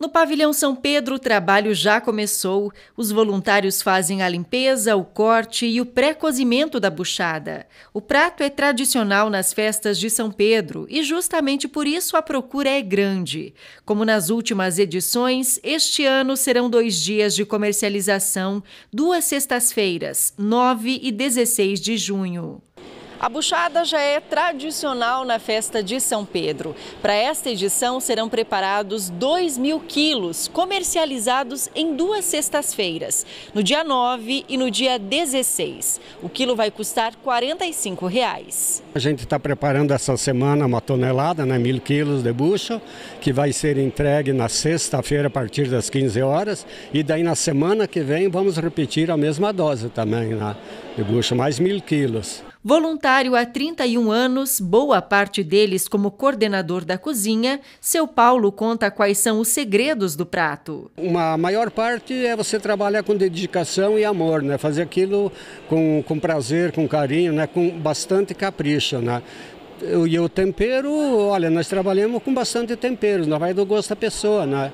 No pavilhão São Pedro, o trabalho já começou. Os voluntários fazem a limpeza, o corte e o pré-cozimento da buchada. O prato é tradicional nas festas de São Pedro e justamente por isso a procura é grande. Como nas últimas edições, este ano serão dois dias de comercialização, duas sextas-feiras, 9 e 16 de junho. A buchada já é tradicional na festa de São Pedro. Para esta edição serão preparados 2 mil quilos, comercializados em duas sextas-feiras, no dia 9 e no dia 16. O quilo vai custar R$ 45. Reais. A gente está preparando essa semana uma tonelada, né, mil quilos de bucho, que vai ser entregue na sexta-feira a partir das 15 horas. E daí na semana que vem vamos repetir a mesma dose também né, de bucho, mais mil quilos. Voluntário há 31 anos, boa parte deles como coordenador da cozinha, seu Paulo conta quais são os segredos do prato. Uma maior parte é você trabalhar com dedicação e amor, né? Fazer aquilo com, com prazer, com carinho, né? Com bastante capricho, né? E o tempero, olha, nós trabalhamos com bastante tempero, não vai do gosto da pessoa, né?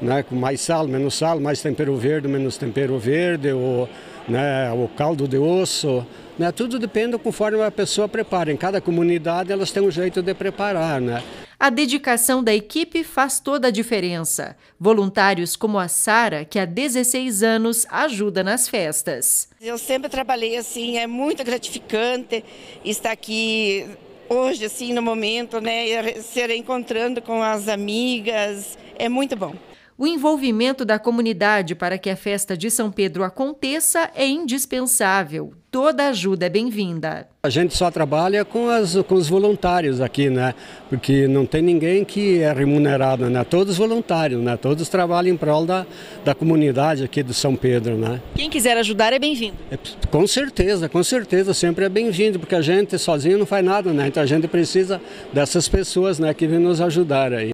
né, com mais sal, menos sal, mais tempero verde, menos tempero verde, ou, né, o caldo de osso. Né, tudo depende conforme a pessoa prepara. Em cada comunidade elas têm um jeito de preparar. Né. A dedicação da equipe faz toda a diferença. Voluntários como a Sara, que há 16 anos ajuda nas festas. Eu sempre trabalhei assim, é muito gratificante estar aqui hoje assim no momento, né, se encontrando com as amigas, é muito bom. O envolvimento da comunidade para que a festa de São Pedro aconteça é indispensável. Toda ajuda é bem-vinda. A gente só trabalha com, as, com, os voluntários aqui, né? Porque não tem ninguém que é remunerado, né? Todos voluntários, né? Todos trabalham em prol da, da comunidade aqui do São Pedro, né? Quem quiser ajudar é bem-vindo. É, com certeza, com certeza, sempre é bem-vindo, porque a gente sozinho não faz nada, né? Então a gente precisa dessas pessoas, né? Que vêm nos ajudar aí.